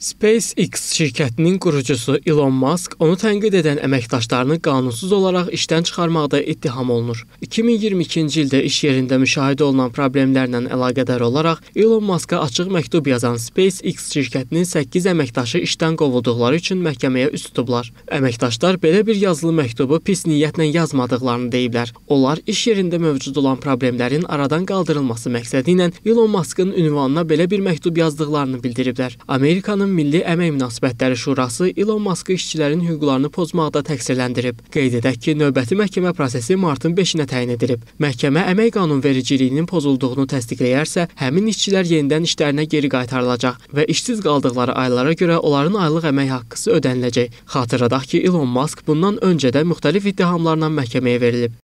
SpaceX şirkətinin qurucusu Elon Musk onu tənqid edən əməkdaşlarını qanunsuz olaraq işdən çıxarmaqda ittiham olunur. 2022-ci ildə iş yerində müşahidə olunan problemlərlə əlaqədar olaraq Elon Muska açıq məktub yazan SpaceX şirkətinin 8 əməkdaşı işdən qovulduqları üçün məhkəməyə üz tutublar. Əməkdaşlar belə bir yazılı məktubu pis niyyətlə yazmadıqlarını deyiblər. Onlar iş yerində mövcud olan problemlərin aradan qaldırılması məqsədi ilə Elon Muskın ünvanına belə bir məktub yazdıqlarını bildiriblər. Amerikanın Azərbaycan Milli Əmək Münasibətləri Şurası Elon Maskı işçilərin hüquqlarını pozmaqda təqsirləndirib. Qeyd edək ki, növbəti məhkəmə prosesi martın 5-nə təyin edilib. Məhkəmə əmək qanunvericiliyinin pozulduğunu təsdiqləyərsə, həmin işçilər yenidən işlərinə geri qaytarılacaq və işsiz qaldıqları aylara görə onların aylıq əmək haqqısı ödəniləcək. Xatırladaq ki, Elon Mask bundan öncə də müxtəlif ittihamlarla məhkəməyə verilib.